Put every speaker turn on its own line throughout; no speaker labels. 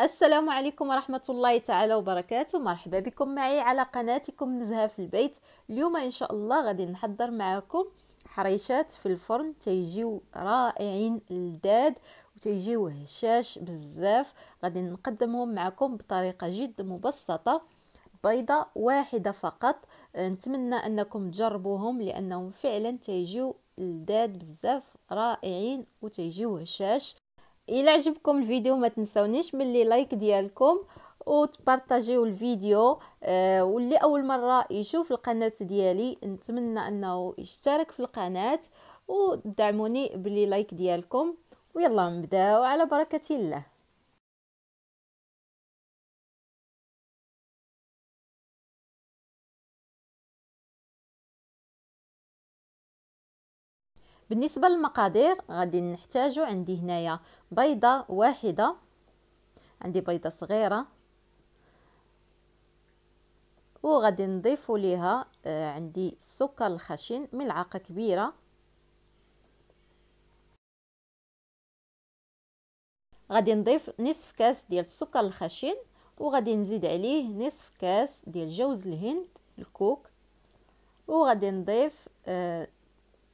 السلام عليكم ورحمة الله تعالى وبركاته مرحبا بكم معي على قناتكم نزهة في البيت اليوم إن شاء الله غادي نحضر معكم حريشات في الفرن تيجيو رائعين الداد وتيجيو هشاش بزاف غادي نقدمهم معكم بطريقة جد مبسطة بيضة واحدة فقط نتمنى أنكم تجربوهم لأنهم فعلا تيجيو الداد بزاف رائعين وتيجيو هشاش الى عجبكم الفيديو ما تنسونيش من اللي لايك ديالكم وتبارطاجيو الفيديو آه واللي اول مره يشوف القناه ديالي نتمنى انه يشترك في القناه ودعموني بلي لايك ديالكم ويلا نبداو على بركه الله بالنسبه للمقادير غادي نحتاجو عندي هنايا بيضه واحده عندي بيضه صغيره وغادي نضيف ليها آه، عندي السكر الخشن ملعقه كبيره غادي نضيف نصف كاس ديال السكر الخشن وغادي نزيد عليه نصف كاس ديال جوز الهند الكوك وغادي نضيف آه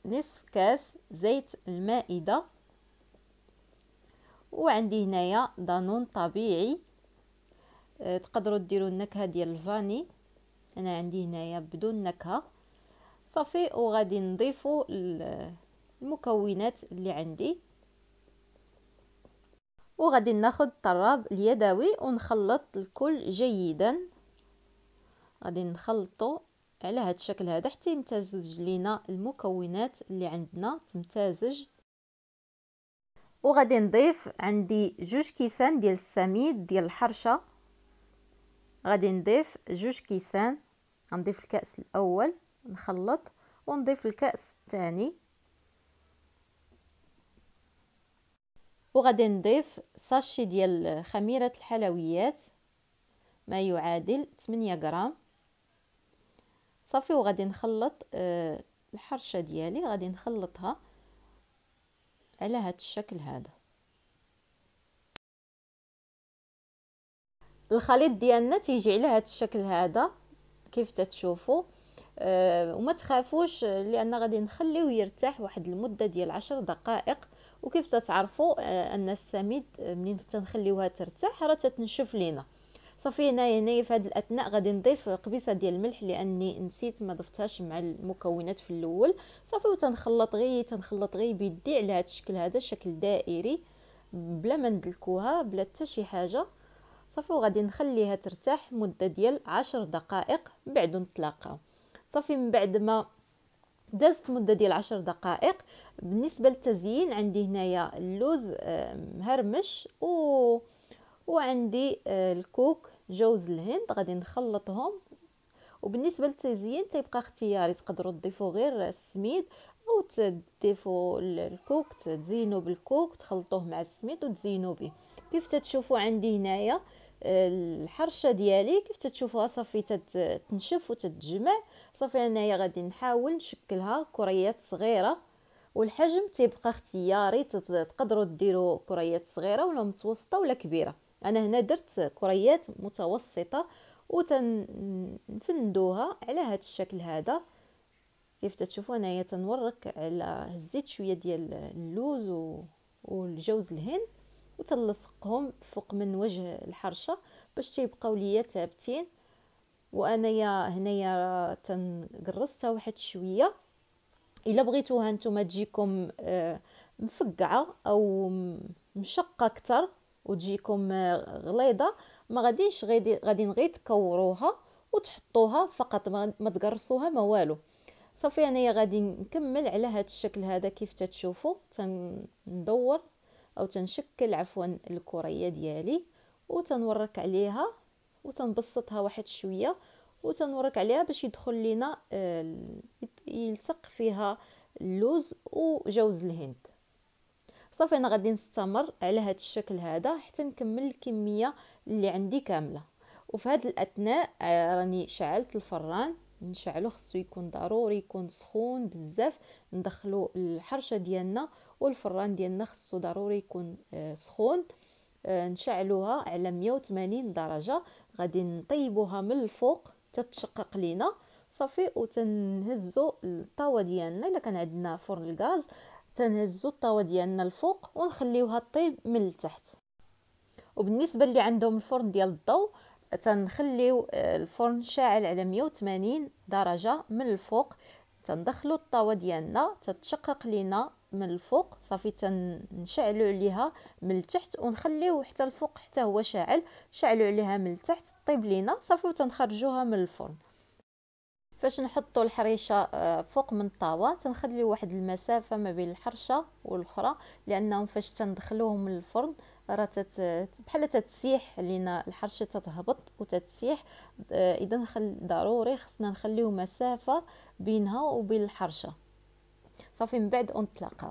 نصف كاس زيت المائدة وعندي هنايا دانون طبيعي آه، تقدروا ديروا النكهه ديال الفاني انا عندي هنايا بدون نكهه صافي وغادي نضيفوا المكونات اللي عندي وغادي ناخذ الطراب اليدوي ونخلط الكل جيدا غادي نخلطه على هذا الشكل هذا حتى يمتزج لينا المكونات اللي عندنا تمتزج وغادي نضيف عندي جوج كيسان ديال السميد ديال الحرشه غادي نضيف جوج كيسان نضيف الكاس الاول نخلط ونضيف الكاس الثاني وغادي نضيف ساشي ديال خميره الحلويات ما يعادل 8 غرام صافي وغادي نخلط آه، الحرشه ديالي غادي نخلطها على هذا الشكل هذا الخليط ديالنا تيجي على هذا الشكل هذا كيف تتشوفوا أه وما تخافوش لان غادي نخليه يرتاح واحد المده ديال عشر دقائق وكيف تتعرفوا آه، ان السميد آه، منين تنخليوها ترتاح راه تتنشف لينا صافي هنايا يعني هنايا في هاد الاثناء غادي نضيف قبيصه ديال الملح لاني نسيت ما ضفتهاش مع المكونات في الاول صافي وتنخلط غي تنخلط غي بيدي على هاد الشكل هذا شكل دائري بلا ما ندلكوها بلا حتى شي حاجه صافي وغادي نخليها ترتاح مده ديال عشر دقائق بعد نطلقها صافي من بعد ما دازت مده ديال عشر دقائق بالنسبه للتزيين عندي هنايا اللوز آه، مهرمش و وعندي آه، الكوك جوز الهند غادي نخلطهم وبالنسبه للتزيين تيبقى اختياري تقدروا تضيفوا غير السميد او تضيفوا الكوك تزينوا بالكوك تخلطوه مع السميد وتزينوا به كيف تتشوفوا عندي هنايا آه، الحرشه ديالي كيف تتشوفوها صافي تتنشف وتتجمع صافي انايا غادي نحاول نشكلها كريات صغيره والحجم تيبقى اختياري تقدروا ديروا كريات صغيره ولا متوسطه ولا كبيره انا هنا درت كريات متوسطه وتنفندوها على هذا الشكل هذا كيف تشوفوا انايا تنورك على هزيت شويه ديال اللوز و... والجوز الهند وتلصقهم فوق من وجه الحرشه باش تيبقاو ليا ثابتين وانايا هنايا تنقرصتها واحد شويه الا بغيتوها نتوما تجيكم آه، مفقعه او مشقه اكثر وتجيكم غليظه ما غاديش غادي غير تكوروها وتحطوها فقط ما تقرصوها ما والو صافي انايا غادي نكمل على هذا الشكل هذا كيف تتشوفوا تندور او تنشكل عفوا الكريه ديالي وتنورك عليها وتنبسطها واحد شويه وتنورك عليها باش يدخل لينا آه، يلصق فيها اللوز وجوز الهند صافي انا غادي نستمر على هذا الشكل هذا حتى نكمل الكميه اللي عندي كامله وفي هذا الاثناء آه، راني شعلت الفران نشعلو خصو يكون ضروري يكون سخون بزاف ندخلو الحرشه ديالنا والفران ديالنا خصو ضروري يكون آه، سخون آه، نشعلوها على 180 درجه غادي نطيبوها من الفوق تتشقق لينا صافي وتنهزو الطاوه ديالنا الا كان عندنا فرن الغاز تنهزو الطاوه ديالنا الفوق ونخليوها طيب من التحت وبالنسبه اللي عندهم الفرن ديال الضو تنخليو آه، الفرن شاعل على 180 درجه من الفوق تندخلو الطاوه ديالنا تتشقق لينا من الفوق صافي تنشعلو عليها من التحت ونخليوه حتى الفوق حتى هو شاعل شعلو عليها من التحت طيب لينا صافي وتنخرجوها من الفرن فاش نحطوا الحريشه آه، فوق من الطاوه تنخليو واحد المسافه ما بين الحرشه والاخرى لانهم فاش تندخلوهم للفرن راه تت... بحال تتسيح لينا الحرشه تتهبط وتتسيح آه، اذا نخل... ضروري خصنا نخليو مسافه بينها وبين الحرشه صافي من بعد نتلاقاو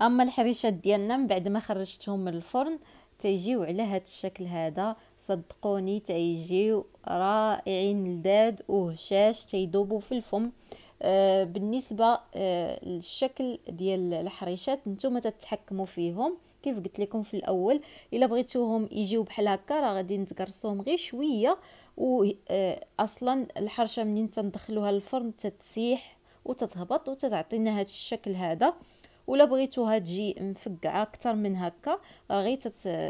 اما الحريشات ديالنا من بعد ما خرجتهم من الفرن تيجيو على هذا الشكل هذا صدقوني تيجيو رائعين لذاد وهشاش تيذوبوا في الفم آه بالنسبه آه للشكل ديال الحريشات نتوما تتحكموا فيهم كيف قلت لكم في الاول الا بغيتوهم يجيو بحال هكا راه غادي نتقرصوهم غير شويه واصلا آه اصلا الحرشه منين تندخلوها للفرن تتسيح وتتهبط وتتعطينا هذا الشكل هذا ولا بغيتوها تجي مفقعه اكثر من هكا راه غير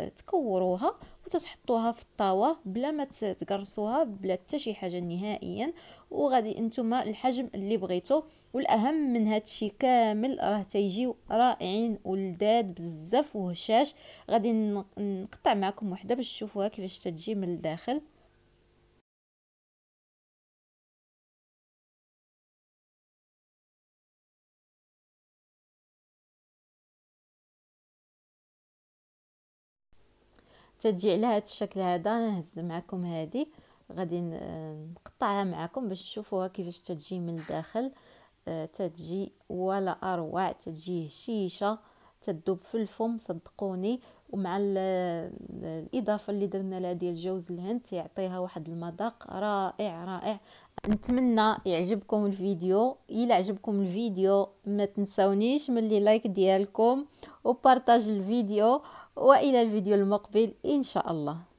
تكوروها وتتحطوها في الطاوه بلا ما تقرصوها بلا حتى شي حاجه نهائيا وغادي نتوما الحجم اللي بغيتو والاهم من هادشي كامل راه تيجيو رائعين ولذاد بزاف وهشاش غادي نقطع معكم وحده باش تشوفوها كيفاش تجي من الداخل تجي على هذا الشكل هذا نهز معكم هذه غادي نقطعها معكم باش نشوفوها كيفاش تجي من الداخل آه، تجي ولا اروع تجي هشيشه تذوب في الفم صدقوني ومع الاضافه اللي درنا لها ديال جوز الهند يعطيها واحد المذاق رائع رائع نتمنى يعجبكم الفيديو الا عجبكم الفيديو ما تنسونيش من اللي لايك ديالكم وبارطاج الفيديو والى الفيديو المقبل ان شاء الله